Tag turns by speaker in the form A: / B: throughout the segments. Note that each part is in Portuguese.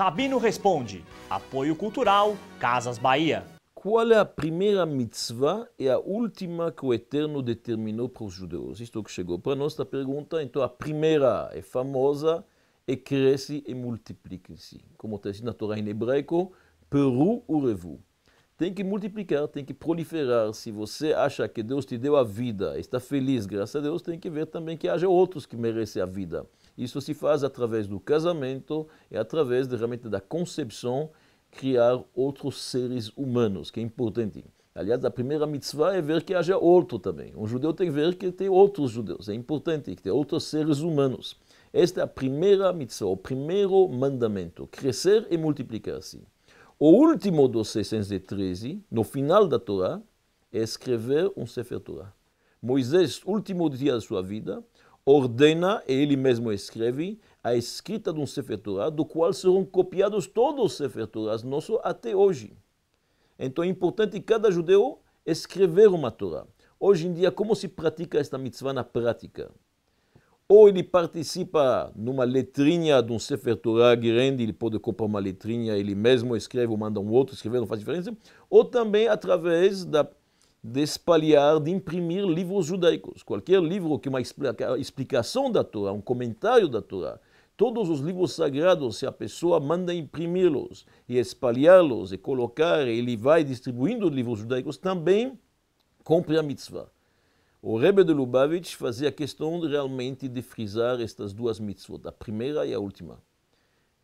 A: Rabino responde: apoio cultural, Casas Bahia. Qual é a primeira mitzvah e a última que o Eterno determinou para os judeus? Isto é que chegou para nós, a pergunta. Então, a primeira é famosa, é cresce e multiplique-se. Como está escrito na Torá em hebraico, peru urevu tem que multiplicar, tem que proliferar. Se você acha que Deus te deu a vida, está feliz, graças a Deus, tem que ver também que haja outros que merecem a vida. Isso se faz através do casamento e através de, realmente da concepção, criar outros seres humanos, que é importante. Aliás, a primeira mitzvah é ver que haja outro também. Um judeu tem que ver que tem outros judeus. É importante que tem outros seres humanos. Esta é a primeira mitzvah, o primeiro mandamento: crescer e multiplicar-se. O último dos 613, no final da Torá, é escrever um Sefer Torah. Moisés, último dia da sua vida, ordena, e ele mesmo escreve, a escrita de um Sefer Torah, do qual serão copiados todos os Sefer Torahs nossos até hoje. Então é importante cada judeu escrever uma Torah. Hoje em dia, como se pratica esta mitzvah na prática? ou ele participa numa letrinha de um Sefer Torah grande, ele pode comprar uma letrinha, ele mesmo escreve ou manda um outro escrever, não faz diferença, ou também através da, de espalhar, de imprimir livros judaicos. Qualquer livro que é uma é explicação da Torá, um comentário da Torá, todos os livros sagrados, se a pessoa manda imprimi-los e espalhá-los e colocar, ele vai distribuindo livros judaicos, também compre a mitzvah. O Rebbe de Lubavitch fazia questão realmente de frisar estas duas mitzvot, a primeira e a última.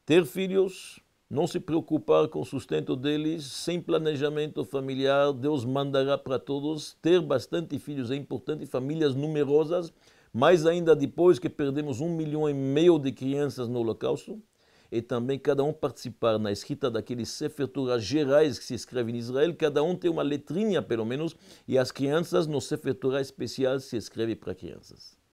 A: Ter filhos, não se preocupar com o sustento deles, sem planejamento familiar, Deus mandará para todos. Ter bastante filhos é importante, famílias numerosas, mais ainda depois que perdemos um milhão e meio de crianças no Holocausto e também cada um participar na escrita daqueles Sefer Torah gerais que se escreve em Israel, cada um tem uma letrinha pelo menos, e as crianças no Sefer Torah especial se escreve para crianças.